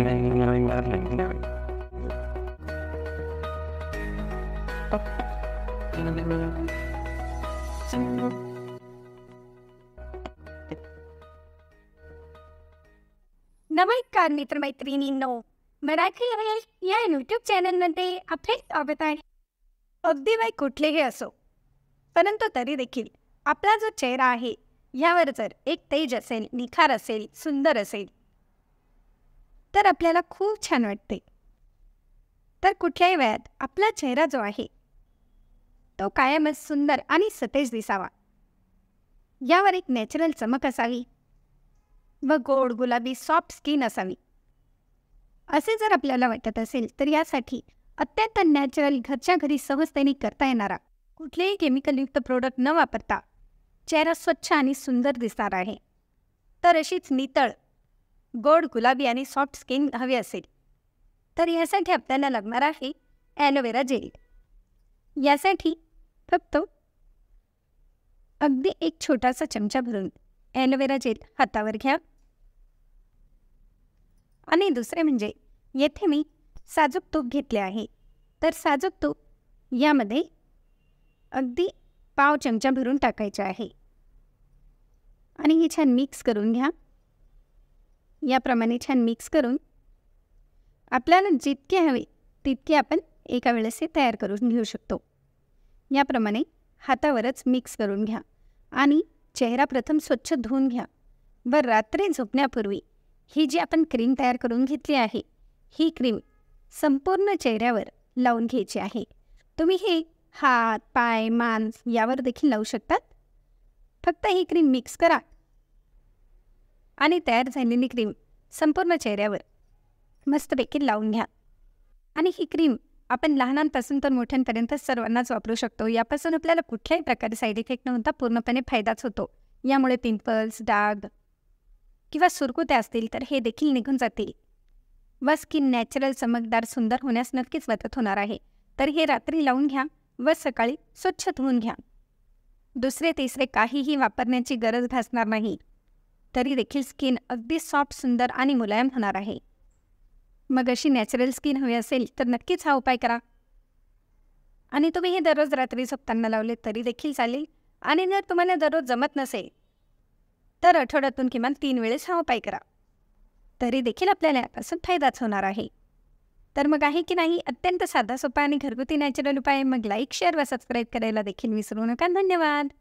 नमस्कार नो मराठी या यूट्यूब मध्ये आपले स्वागत आहे अगदी वय कुठलेही असो परंतु तरी देखील आपला जो चेहरा आहे यावर जर एक तेज असेल निखार असेल सुंदर असेल तर आपल्याला खूप छान वाटते तर कुठल्याही वेळात आपला चेहरा जो आहे तो कायमच सुंदर आणि सतेज दिसावा यावर एक नॅचरल चमक असावी व गोड गुलाबी सॉफ्ट स्किन असावी असे जर आपल्याला वाटत असेल तर यासाठी अत्यंत नॅचरल घरच्या घरी सहजतेने करता येणारा कुठलेही केमिकलयुक्त प्रोडक्ट न वापरता चेहरा स्वच्छ आणि सुंदर दिसणार आहे तर अशीच नितळ गोड गुलाबी आणि सॉफ्ट स्किन हवी असेल तर यासाठी आपल्याला लागणार आहे ॲलोवेरा जेल यासाठी फक्त अगदी एक छोटासा चमचा भरून ॲलोवेरा जेल हातावर घ्या आणि दुसरे म्हणजे येथे मी साजूक तूप घेतले आहे तर साजूक तूप यामध्ये अगदी पाव चमचा भरून टाकायचे आहे आणि हे छान मिक्स करून घ्या याप्रमाणे छान मिक्स करून आपल्याला जितके हवे तितके आपण एका वेळेस हे तयार करून घेऊ शकतो याप्रमाणे हातावरच मिक्स करून घ्या आणि चेहरा प्रथम स्वच्छ धुवून घ्या व रात्री झोपण्यापूर्वी ही जी आपण क्रीम तयार करून घेतली आहे ही क्रीम संपूर्ण चेहऱ्यावर लावून घ्यायची आहे तुम्ही हे हात पाय मांस यावर देखील लावू शकतात फक्त ही क्रीम मिक्स करा आणि तयार झालेली क्रीम संपूर्ण चेहऱ्यावर मस्तपैकी लावून घ्या आणि ही क्रीम आपण लहानांपासून तर मोठ्यांपर्यंत सर्वांनाच वापरू शकतो यापासून आपल्याला कुठल्याही प्रकारे साईड इफेक्ट न होता पूर्णपणे फायदाच होतो यामुळे पिंपल्स डाग किंवा सुरकुत्या असतील तर हे देखील निघून जातील व स्किन नॅचरल चमकदार सुंदर होण्यास नक्कीच मदत होणार आहे तर हे रात्री लावून घ्या व सकाळी स्वच्छ धुवून घ्या दुसरे तिसरे काहीही वापरण्याची गरज भासणार नाही तरी देखील स्किन अगदी सॉफ्ट सुंदर आणि मुलायम होणार आहे मग अशी नॅचरल स्किन हवी असेल तर नक्कीच हा उपाय करा आणि तुम्ही हे दररोज रात्री झोपताना लावले तरी देखील चालेल आणि जर तुम्हाला दररोज जमत नसेल तर आठवड्यातून किमान तीन वेळेस हा उपाय करा तरी देखील आपल्याला यापासून फायदाच होणार आहे तर मग आहे की नाही अत्यंत साधा सोपा आणि घरगुती नॅचरल उपाय मग लाईक शेअर व सबस्क्राईब करायला देखील विसरू नका धन्यवाद